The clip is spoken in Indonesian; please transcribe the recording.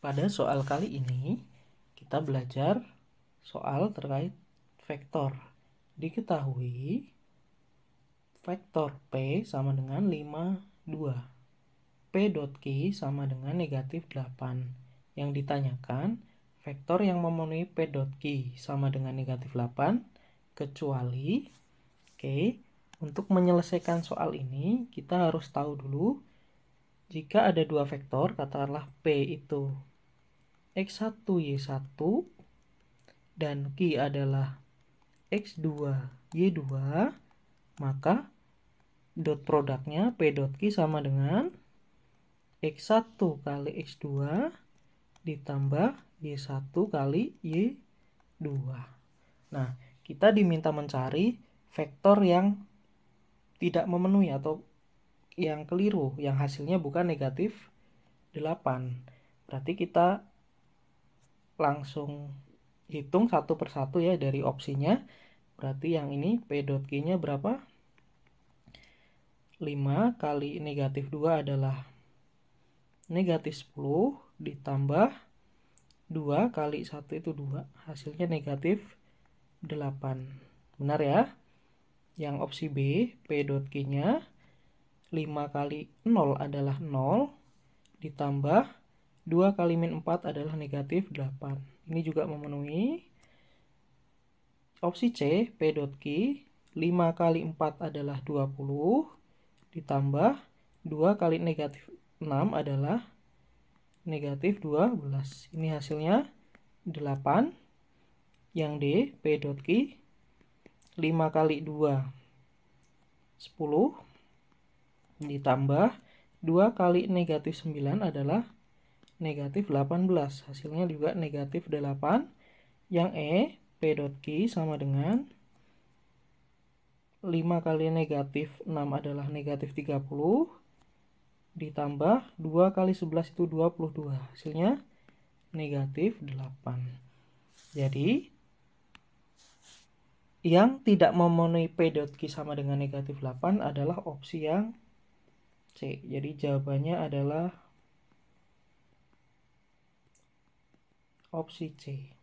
Pada soal kali ini, kita belajar soal terkait vektor. Diketahui vektor P sama dengan 5, 2. P dot Q sama dengan negatif 8. Yang ditanyakan, vektor yang memenuhi P dot Q sama dengan negatif 8, kecuali, oke, okay, untuk menyelesaikan soal ini, kita harus tahu dulu jika ada dua vektor, katakanlah P itu X1, Y1 dan Q adalah X2, Y2 maka dot produknya P dot Q sama dengan X1 kali X2 ditambah Y1 kali Y2 nah kita diminta mencari vektor yang tidak memenuhi atau yang keliru yang hasilnya bukan negatif 8 berarti kita langsung hitung satu persatu ya dari opsinya. Berarti yang ini P dot G-nya berapa? 5 kali negatif 2 adalah negatif 10 ditambah 2 kali 1 itu 2. Hasilnya negatif 8. Benar ya? Yang opsi B, P dot G-nya 5 kali 0 adalah 0 ditambah 2 kali min 4 adalah negatif 8. Ini juga memenuhi opsi C, P dot Q. 5 kali 4 adalah 20, ditambah 2 kali negatif 6 adalah negatif 12. Ini hasilnya 8, yang D, P dot Q. 5 kali 2, 10, ditambah 2 kali negatif 9 adalah negatif 18. Hasilnya juga negatif 8. Yang E, P dot Q sama dengan 5 kali negatif 6 adalah negatif 30. Ditambah 2 kali 11 itu 22. Hasilnya negatif 8. Jadi, yang tidak memenuhi P dot Q sama dengan negatif 8 adalah opsi yang C. Jadi jawabannya adalah opsi C.